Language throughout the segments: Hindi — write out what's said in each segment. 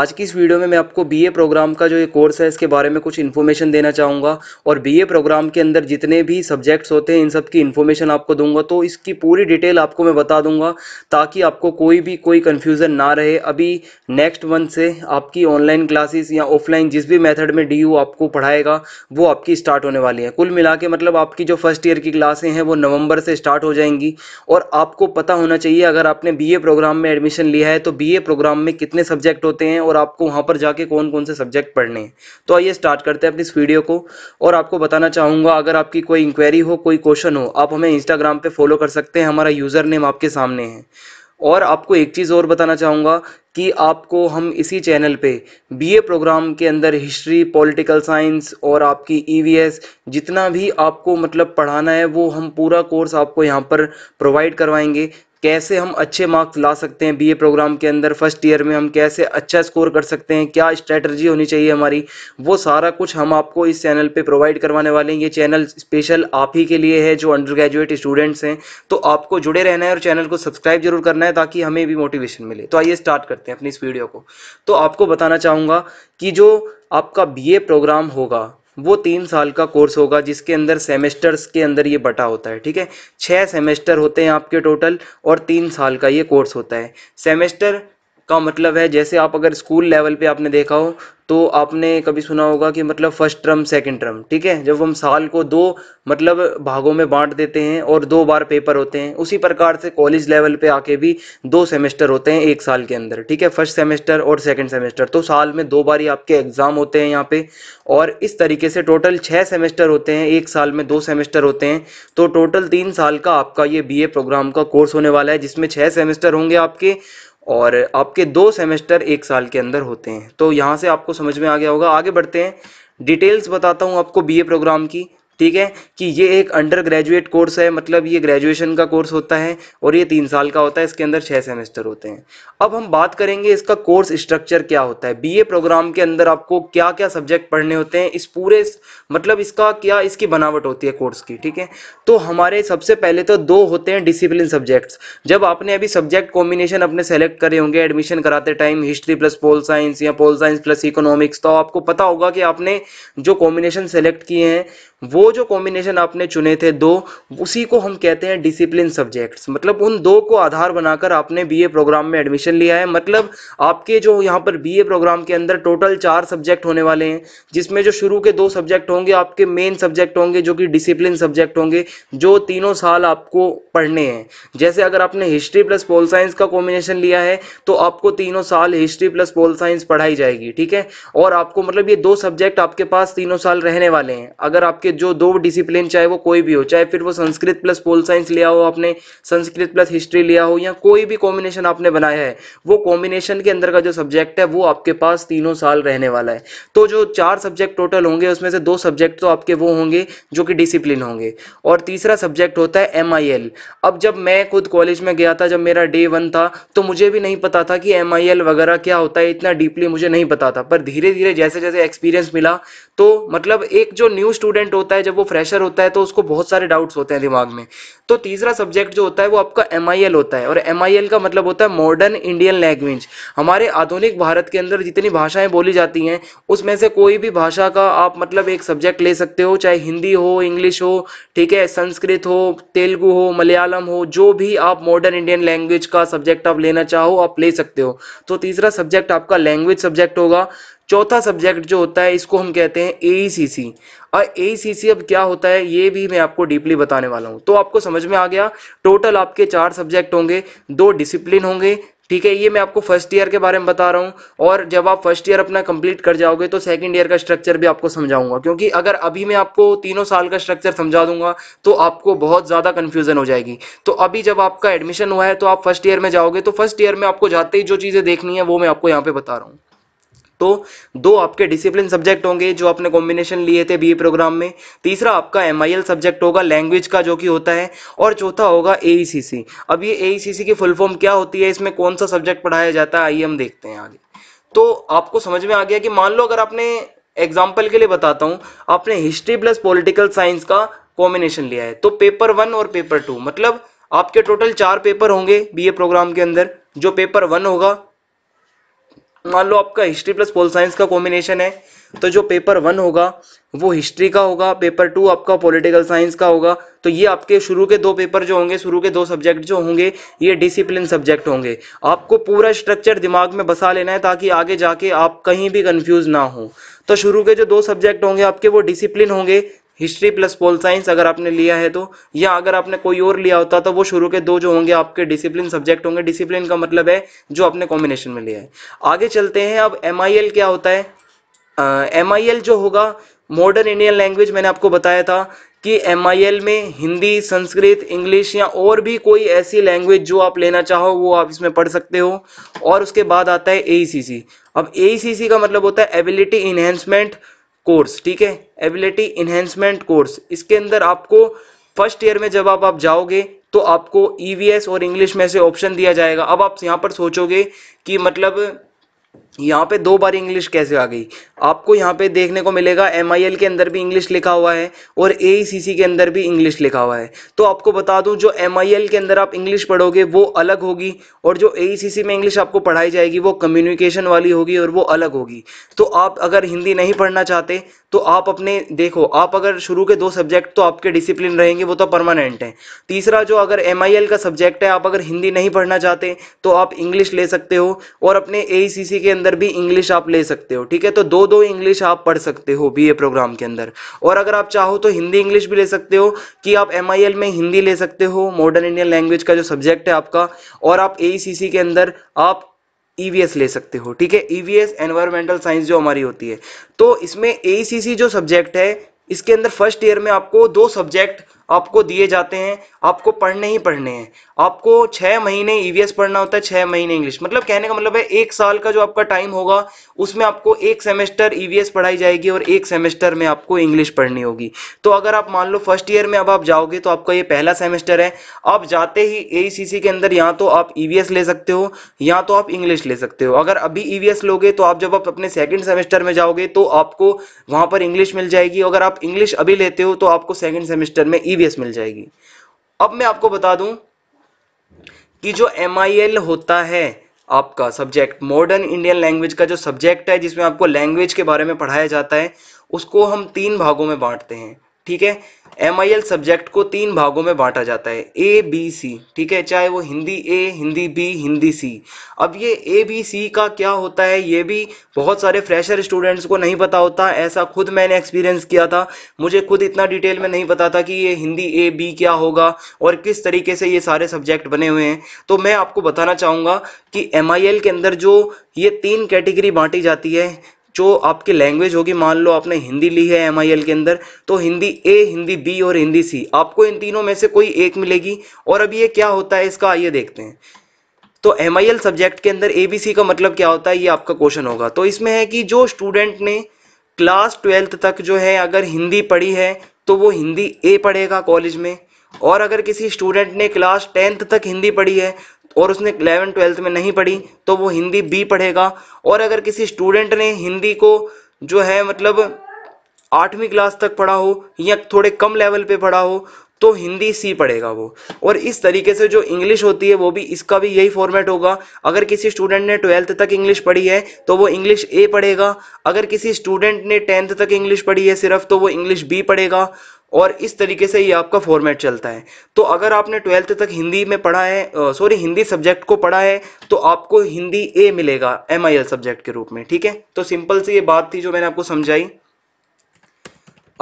आज की इस वीडियो में मैं आपको बीए प्रोग्राम का जो ये कोर्स है इसके बारे में कुछ इन्फॉर्मेशन देना चाहूँगा और बीए प्रोग्राम के अंदर जितने भी सब्जेक्ट्स होते हैं इन सब की इन्फॉर्मेशन आपको दूंगा तो इसकी पूरी डिटेल आपको मैं बता दूंगा ताकि आपको कोई भी कोई कन्फ्यूज़न ना रहे अभी नेक्स्ट मंथ से आपकी ऑनलाइन क्लासेस या ऑफलाइन जिस भी मैथड में डी आपको पढ़ाएगा वो आपकी स्टार्ट होने वाली है कुल मिला के मतलब आपकी जो फर्स्ट ईयर की क्लासें हैं वो नवंबर से स्टार्ट हो जाएंगी और आपको पता होना चाहिए अगर आपने बी प्रोग्राम में एडमिशन लिया है तो बी प्रोग्राम में कितने सब्जेक्ट होते हैं हैं और आपको वहाँ पर जाके कौन कौन से सब्जेक्ट पढ़ने हैं तो आइए स्टार्ट करते हैं अपनी इस वीडियो को और आपको बताना चाहूँगा अगर आपकी कोई इंक्वायरी हो कोई क्वेश्चन हो आप हमें इंस्टाग्राम पर फॉलो कर सकते हैं हमारा यूज़र नेम आपके सामने है और आपको एक चीज़ और बताना चाहूँगा कि आपको हम इसी चैनल पे बीए प्रोग्राम के अंदर हिस्ट्री पॉलिटिकल साइंस और आपकी ईवीएस e जितना भी आपको मतलब पढ़ाना है वो हम पूरा कोर्स आपको यहाँ पर प्रोवाइड करवाएंगे कैसे हम अच्छे मार्क्स ला सकते हैं बीए प्रोग्राम के अंदर फर्स्ट ईयर में हम कैसे अच्छा स्कोर कर सकते हैं क्या स्ट्रेटजी होनी चाहिए हमारी वो सारा कुछ हम आपको इस चैनल पे प्रोवाइड करवाने वाले हैं ये चैनल स्पेशल आप ही के लिए है जो अंडर ग्रेजुएट स्टूडेंट्स हैं तो आपको जुड़े रहना है और चैनल को सब्सक्राइब जरूर करना है ताकि हमें भी मोटिवेशन मिले तो आइए स्टार्ट करते हैं अपनी इस वीडियो को तो आपको बताना चाहूँगा कि जो आपका बी प्रोग्राम होगा वो तीन साल का कोर्स होगा जिसके अंदर सेमेस्टर्स के अंदर ये बटा होता है ठीक है छः सेमेस्टर होते हैं आपके टोटल और तीन साल का ये कोर्स होता है सेमेस्टर का मतलब है जैसे आप अगर स्कूल लेवल पे आपने देखा हो तो आपने कभी सुना होगा कि मतलब फर्स्ट टर्म सेकंड टर्म ठीक है जब हम साल को दो मतलब भागों में बांट देते हैं और दो बार पेपर होते हैं उसी प्रकार से कॉलेज लेवल पे आके भी दो सेमेस्टर होते हैं एक साल के अंदर ठीक है फर्स्ट सेमेस्टर और सेकंड सेमेस्टर तो साल में दो बार ही आपके एग्ज़ाम होते हैं यहाँ पे और इस तरीके से टोटल छः सेमेस्टर होते हैं एक साल में दो सेमेस्टर होते हैं तो टोटल तीन साल का आपका ये बी प्रोग्राम का कोर्स होने वाला है जिसमें छः सेमेस्टर होंगे आपके और आपके दो सेमेस्टर एक साल के अंदर होते हैं तो यहाँ से आपको समझ में आ गया होगा आगे बढ़ते हैं डिटेल्स बताता हूँ आपको बीए प्रोग्राम की ठीक है कि ये एक अंडर ग्रेजुएट कोर्स है मतलब ये ग्रेजुएशन का कोर्स होता है और ये तीन साल का होता है इसके अंदर छः सेमेस्टर होते हैं अब हम बात करेंगे इसका कोर्स स्ट्रक्चर क्या होता है बीए प्रोग्राम के अंदर आपको क्या क्या सब्जेक्ट पढ़ने होते हैं इस पूरे मतलब इसका क्या इसकी बनावट होती है कोर्स की ठीक है तो हमारे सबसे पहले तो दो होते हैं डिसिप्लिन सब्जेक्ट्स जब आपने अभी सब्जेक्ट कॉम्बिनेशन अपने सेलेक्ट करे होंगे एडमिशन कराते time history plus pol science या पोल साइंस प्लस इकोनॉमिक्स तो आपको पता होगा कि आपने जो कॉम्बिनेशन सेलेक्ट किए हैं वो जो कॉम्बिनेशन आपने चुने थे दो उसी को हम कहते हैं डिसिप्लिन सब्जेक्ट्स मतलब उन दो को आधार बनाकर आपने बीए प्रोग्राम में एडमिशन लिया है मतलब आपके जो यहाँ पर बीए प्रोग्राम के अंदर टोटल चार सब्जेक्ट होने वाले हैं जिसमें जो शुरू के दो सब्जेक्ट होंगे आपके मेन सब्जेक्ट होंगे जो कि डिसिप्लिन सब्जेक्ट होंगे जो तीनों साल आपको पढ़ने हैं जैसे अगर आपने हिस्ट्री प्लस पोल साइंस का कॉम्बिनेशन लिया है तो आपको तीनों साल हिस्ट्री प्लस पोल साइंस पढ़ाई जाएगी ठीक है और आपको मतलब ये दो सब्जेक्ट आपके पास तीनों साल रहने वाले हैं अगर आपके के जो दो डिसिप्लिन चाहे वो कोई भी हो चाहे फिर वो संस्कृत प्लस पोल साइंस लिया हो आपने संस्कृत प्लस हिस्ट्री लिया हो या कोई भी कॉम्बिनेशन आपने बनाया है वो कॉम्बिनेशन के अंदर का जो सब्जेक्ट है वो आपके पास तीनों साल रहने वाला है तो जो चार सब्जेक्ट टोटल होंगे उसमें से दो सब्जेक्ट तो आपके वो होंगे जो कि डिसिप्लिन होंगे और तीसरा सब्जेक्ट होता है एम अब जब मैं खुद कॉलेज में गया था जब मेरा डे वन था तो मुझे भी नहीं पता था कि एम वगैरह क्या होता है इतना डीपली मुझे नहीं पता था पर धीरे धीरे जैसे जैसे एक्सपीरियंस मिला तो मतलब एक जो न्यू स्टूडेंट होता है जब वो फ्रेशर होता है तो उसको बहुत सारे डाउट्स होते हैं दिमाग में तो तीसरा सब्जेक्ट जो होता है वो आपका एम होता है और एम का मतलब होता है मॉडर्न इंडियन लैंग्वेज हमारे आधुनिक भारत के अंदर जितनी भाषाएं बोली जाती हैं उसमें से कोई भी भाषा का आप मतलब एक सब्जेक्ट ले सकते हो चाहे हिंदी हो इंग्लिश हो ठीक है संस्कृत हो तेलुगु हो मलयालम हो जो भी आप मॉडर्न इंडियन लैंग्वेज का सब्जेक्ट आप लेना चाहो आप ले सकते हो तो तीसरा सब्जेक्ट आपका लैंग्वेज सब्जेक्ट होगा चौथा सब्जेक्ट जो होता है इसको हम कहते हैं ए e और ए e अब क्या होता है ये भी मैं आपको डीपली बताने वाला हूँ तो आपको समझ में आ गया टोटल आपके चार सब्जेक्ट होंगे दो डिसिप्लिन होंगे ठीक है ये मैं आपको फर्स्ट ईयर के बारे में बता रहा हूँ और जब आप फर्स्ट ईयर अपना कंप्लीट कर जाओगे तो सेकंड ईयर का स्ट्रक्चर भी आपको समझाऊंगा क्योंकि अगर अभी मैं आपको तीनों साल का स्ट्रक्चर समझा दूंगा तो आपको बहुत ज़्यादा कन्फ्यूजन हो जाएगी तो अभी जब आपका एडमिशन हुआ है तो आप फर्स्ट ईयर में जाओगे तो फर्स्ट ईयर में आपको जाते ही जो चीज़ें देखनी है वो मैं आपको यहाँ पे बता रहा हूँ तो दो आपके डिसिप्लिन सब्जेक्ट होंगे जो आपने कॉम्बिनेशन लिए थे बी प्रोग्राम में तीसरा आपका एम सब्जेक्ट होगा लैंग्वेज का जो कि होता है और चौथा होगा ए e अब ये ए e की फुल फॉर्म क्या होती है इसमें कौन सा सब्जेक्ट पढ़ाया जाता है आइए हम देखते हैं आगे तो आपको समझ में आ गया कि मान लो अगर आपने एग्जाम्पल के लिए बताता हूँ आपने हिस्ट्री प्लस पॉलिटिकल साइंस का कॉम्बिनेशन लिया है तो पेपर वन और पेपर टू मतलब आपके टोटल चार पेपर होंगे बीए प्रोग्राम के अंदर जो पेपर वन होगा मान लो आपका हिस्ट्री प्लस पोल साइंस का कॉम्बिनेशन है तो जो पेपर वन होगा वो हिस्ट्री का होगा पेपर टू आपका पॉलिटिकल साइंस का होगा तो ये आपके शुरू के दो पेपर जो होंगे शुरू के दो सब्जेक्ट जो होंगे ये डिसिप्लिन सब्जेक्ट होंगे आपको पूरा स्ट्रक्चर दिमाग में बसा लेना है ताकि आगे जाके आप कहीं भी कंफ्यूज ना हो तो शुरू के जो दो सब्जेक्ट होंगे आपके वो डिसिप्लिन होंगे हिस्ट्री प्लस पोल साइंस अगर आपने लिया है तो या अगर आपने कोई और लिया होता तो वो शुरू के दो जो होंगे आपके डिसिप्लिन सब्जेक्ट होंगे डिसिप्लिन का मतलब है जो आपने कॉम्बिनेशन में लिया है आगे चलते हैं अब एम क्या होता है एम uh, जो होगा मॉडर्न इंडियन लैंग्वेज मैंने आपको बताया था कि एम में हिंदी संस्कृत इंग्लिश या और भी कोई ऐसी लैंग्वेज जो आप लेना चाहो वो आप इसमें पढ़ सकते हो और उसके बाद आता है ए अब ए का मतलब होता है एबिलिटी इन्हेंसमेंट कोर्स ठीक है एबिलिटी इन्हेंसमेंट कोर्स इसके अंदर आपको फर्स्ट ईयर में जब आप आप जाओगे तो आपको ईवीएस e और इंग्लिश में से ऑप्शन दिया जाएगा अब आप यहाँ पर सोचोगे कि मतलब यहाँ पे दो बार इंग्लिश कैसे आ गई आपको यहाँ पे देखने को मिलेगा एम के अंदर भी इंग्लिश लिखा हुआ है और ए e के अंदर भी इंग्लिश लिखा हुआ है तो आपको बता दूँ जो एम के अंदर आप इंग्लिश पढ़ोगे वो अलग होगी और जो ए e में इंग्लिश आपको पढ़ाई जाएगी वो कम्युनिकेशन वाली होगी और वो अलग होगी तो आप अगर हिंदी नहीं पढ़ना चाहते तो आप अपने देखो आप अगर शुरू के दो सब्जेक्ट तो आपके डिसिप्लिन रहेंगे वो तो परमानेंट हैं तीसरा जो अगर एम का सब्जेक्ट है आप अगर हिंदी नहीं पढ़ना चाहते तो आप इंग्लिश ले सकते हो और अपने ए e के अंदर भी इंग्लिश आप ले सकते हो ठीक है तो दो दो इंग्लिश आप पढ़ सकते हो बी प्रोग्राम के अंदर और अगर आप चाहो तो हिंदी इंग्लिश भी ले सकते हो कि आप एम में हिंदी ले सकते हो मॉडर्न इंडियन लैंग्वेज का जो सब्जेक्ट है आपका और आप ए e के अंदर आप ईवीएस e ले सकते हो ठीक है ईवीएस एनवायरमेंटल साइंस जो हमारी होती है तो इसमें एसीसी e जो सब्जेक्ट है इसके अंदर फर्स्ट ईयर में आपको दो सब्जेक्ट आपको दिए जाते हैं आपको पढ़ने ही पढ़ने हैं आपको छः महीने ईवीएस e पढ़ना होता है छः महीने इंग्लिश मतलब कहने का मतलब है एक साल का जो आपका टाइम होगा उसमें आपको एक सेमेस्टर ईवीएस e पढ़ाई जाएगी और एक सेमेस्टर में आपको इंग्लिश पढ़नी होगी तो अगर आप मान लो फर्स्ट ईयर में अब आप जाओगे तो आपका ये पहला सेमेस्टर है आप जाते ही ए e के अंदर या तो आप ईवीएस ले सकते हो या तो आप इंग्लिश ले सकते हो अगर अभी ईवीएस लोगे तो आप जब आप अपने सेकेंड सेमेस्टर में जाओगे तो आपको वहाँ पर इंग्लिश मिल जाएगी अगर आप इंग्लिश अभी लेते हो तो आपको सेकेंड सेमेस्टर में ईवीएस e मिल जाएगी अब मैं आपको बता दूं कि जो एम होता है आपका सब्जेक्ट मॉडर्न इंडियन लैंग्वेज का जो सब्जेक्ट है जिसमें आपको लैंग्वेज के बारे में पढ़ाया जाता है उसको हम तीन भागों में बांटते हैं ठीक है एम आई एल सब्जेक्ट को तीन भागों में बांटा जाता है ए बी सी ठीक है चाहे वो Hindi A Hindi B Hindi C अब ये ए बी सी का क्या होता है ये भी बहुत सारे फ्रेशर स्टूडेंट्स को नहीं पता होता ऐसा खुद मैंने एक्सपीरियंस किया था मुझे खुद इतना डिटेल में नहीं पता था कि ये हिंदी ए बी क्या होगा और किस तरीके से ये सारे सब्जेक्ट बने हुए हैं तो मैं आपको बताना चाहूँगा कि एम आई एल के अंदर जो ये तीन कैटेगरी बांटी जाती है जो आपकी लैंग्वेज होगी मान लो आपने हिंदी ली है एम के अंदर तो हिंदी ए हिंदी बी और हिंदी सी आपको इन तीनों में से कोई एक मिलेगी और अभी ये क्या होता है इसका आइए देखते हैं तो एम सब्जेक्ट के अंदर ए बी सी का मतलब क्या होता है ये आपका क्वेश्चन होगा तो इसमें है कि जो स्टूडेंट ने क्लास ट्वेल्थ तक जो है अगर हिंदी पढ़ी है तो वो हिंदी ए पढ़ेगा कॉलेज में और अगर किसी स्टूडेंट ने क्लास टेंथ तक हिंदी पढ़ी है और उसने इलेवन ट्वेल्थ में नहीं पढ़ी तो वो हिंदी बी पढ़ेगा और अगर किसी स्टूडेंट ने हिंदी को जो है मतलब आठवीं क्लास तक पढ़ा हो या थोड़े कम लेवल पे पढ़ा हो तो हिंदी सी पढ़ेगा वो और इस तरीके से जो इंग्लिश होती है वो भी इसका भी यही फॉर्मेट होगा अगर किसी स्टूडेंट ने ट्वेल्थ तक इंग्लिश पढ़ी है तो वो इंग्लिश ए पढ़ेगा अगर किसी स्टूडेंट ने टेंथ तक इंग्लिश पढ़ी है सिर्फ तो वो इंग्लिश बी पढ़ेगा और इस तरीके से ये आपका फॉर्मेट चलता है तो अगर आपने ट्वेल्थ तक हिंदी में पढ़ा है सॉरी हिंदी सब्जेक्ट को पढ़ा है तो आपको हिंदी ए मिलेगा एम सब्जेक्ट के रूप में ठीक है तो सिंपल सी ये बात थी जो मैंने आपको समझाई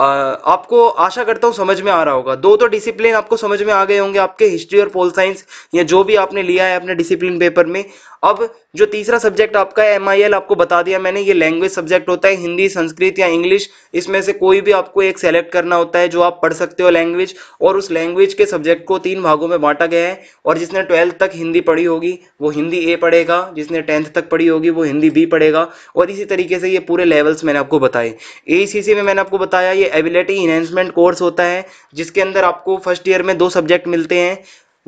आपको आशा करता हूँ समझ में आ रहा होगा दो तो डिसिप्लिन आपको समझ में आ गए होंगे आपके हिस्ट्री और पोल साइंस या जो भी आपने लिया है अपने डिसिप्लिन पेपर में अब जो तीसरा सब्जेक्ट आपका है एम आपको बता दिया मैंने ये लैंग्वेज सब्जेक्ट होता है हिंदी संस्कृत या इंग्लिश इसमें से कोई भी आपको एक सेलेक्ट करना होता है जो आप पढ़ सकते हो लैंग्वेज और उस लैंग्वेज के सब्जेक्ट को तीन भागों में बांटा गया है और जिसने ट्वेल्थ तक हिंदी पढ़ी होगी वो हिंदी ए पढ़ेगा जिसने टेंथ तक पढ़ी होगी वो हिंदी बी पढ़ेगा और इसी तरीके से ये पूरे लेवल्स मैंने आपको बताए ए में मैंने आपको बताया ये एबिलिटी इन्हेंसमेंट कोर्स होता है जिसके अंदर आपको फर्स्ट ईयर में दो सब्जेक्ट मिलते हैं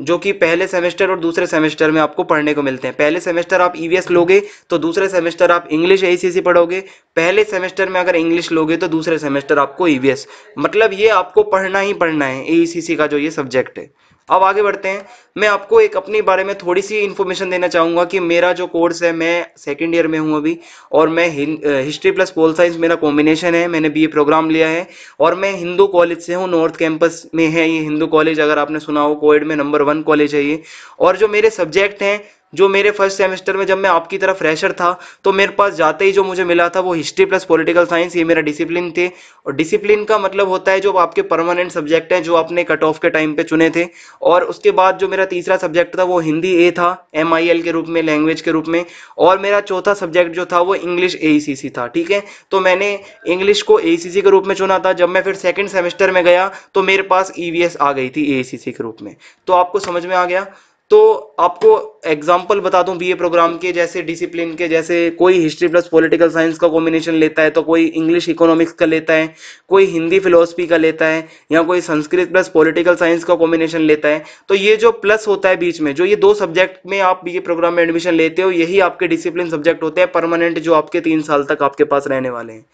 जो कि पहले सेमेस्टर और दूसरे सेमेस्टर में आपको पढ़ने को मिलते हैं पहले सेमेस्टर आप ईवीएस e लोगे तो दूसरे सेमेस्टर आप इंग्लिश एसीसी पढ़ोगे पहले सेमेस्टर में अगर इंग्लिश लोगे तो दूसरे सेमेस्टर आपको ईवीएस e मतलब ये आपको पढ़ना ही पढ़ना है एसीसी का जो ये सब्जेक्ट है अब आगे बढ़ते हैं मैं आपको एक अपने बारे में थोड़ी सी इन्फॉर्मेशन देना चाहूँगा कि मेरा जो कोर्स है मैं सेकेंड ईयर में हूँ अभी और मैं हिस्ट्री प्लस पोल साइंस मेरा कॉम्बिनेशन है मैंने बी प्रोग्राम लिया है और मैं हिंदू कॉलेज से हूँ नॉर्थ कैंपस में है ये हिंदू कॉलेज अगर आपने सुना हो कोविड में नंबर वन कॉलेज है ये और जो मेरे सब्जेक्ट हैं जो मेरे फर्स्ट सेमेस्टर में जब मैं आपकी तरह फ्रेशर था तो मेरे पास जाते ही जो मुझे मिला था वो हिस्ट्री प्लस पॉलिटिकल साइंस ये मेरा डिसिप्लिन थे और डिसिप्लिन का मतलब होता है जो आपके परमानेंट सब्जेक्ट हैं जो आपने कट ऑफ के टाइम पे चुने थे और उसके बाद जो मेरा तीसरा सब्जेक्ट था वो हिंदी ए था एम के रूप में लैंग्वेज के रूप में और मेरा चौथा सब्जेक्ट जो था वो इंग्लिश ए था ठीक है तो मैंने इंग्लिश को ए के रूप में चुना था जब मैं फिर सेकेंड सेमेस्टर में गया तो मेरे पास ई e आ गई थी ए के रूप में तो आपको समझ में आ गया तो आपको एग्जाम्पल बता दूं बीए प्रोग्राम के जैसे डिसिप्लिन के जैसे कोई हिस्ट्री प्लस पॉलिटिकल साइंस का कॉम्बिनेशन लेता है तो कोई इंग्लिश इकोनॉमिक्स का लेता है कोई हिंदी फिलोसफी का लेता है या कोई संस्कृत प्लस पॉलिटिकल साइंस का कॉम्बिनेशन लेता है तो ये जो प्लस होता है बीच में जो ये दो सब्जेक्ट में आप बी प्रोग्राम में एडमिशन लेते हो यही आपके डिसिप्लिन सब्जेक्ट होते हैं परमानेंट जो आपके तीन साल तक आपके पास रहने वाले हैं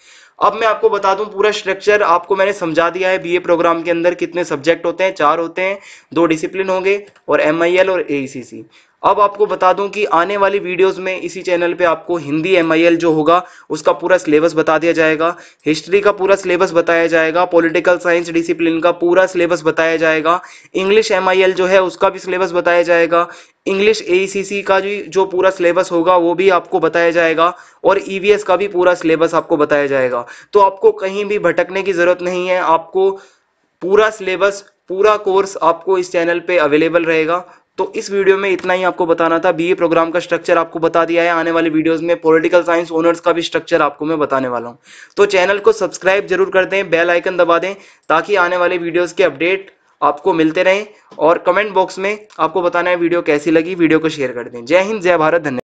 अब मैं आपको बता दूं पूरा स्ट्रक्चर आपको मैंने समझा दिया है बीए प्रोग्राम के अंदर कितने सब्जेक्ट होते हैं चार होते हैं दो डिसिप्लिन होंगे और एम और ए अब आपको बता दूं कि आने वाली वीडियोस में इसी चैनल पे आपको हिंदी एम जो होगा उसका पूरा सिलेबस बता दिया जाएगा हिस्ट्री का पूरा सिलेबस बताया जाएगा पॉलिटिकल साइंस डिसिप्लिन का पूरा सिलेबस बताया जाएगा इंग्लिश एम जो है उसका भी सिलेबस बताया जाएगा इंग्लिश ए e का भी जो पूरा सिलेबस होगा वो भी आपको बताया जाएगा और ई e का भी पूरा सिलेबस आपको बताया जाएगा तो आपको कहीं भी भटकने की ज़रूरत नहीं है आपको पूरा सिलेबस पूरा कोर्स आपको इस चैनल पे अवेलेबल रहेगा तो इस वीडियो में इतना ही आपको बताना था बीए प्रोग्राम का स्ट्रक्चर आपको बता दिया है आने वाले वीडियोस में पॉलिटिकल साइंस ओनर्स का भी स्ट्रक्चर आपको मैं बताने वाला हूं तो चैनल को सब्सक्राइब जरूर कर दें बेल आइकन दबा दें ताकि आने वाले वीडियोस के अपडेट आपको मिलते रहें और कमेंट बॉक्स में आपको बताना है वीडियो कैसी लगी वीडियो को शेयर कर दें जय हिंद जय भारत धन्यवाद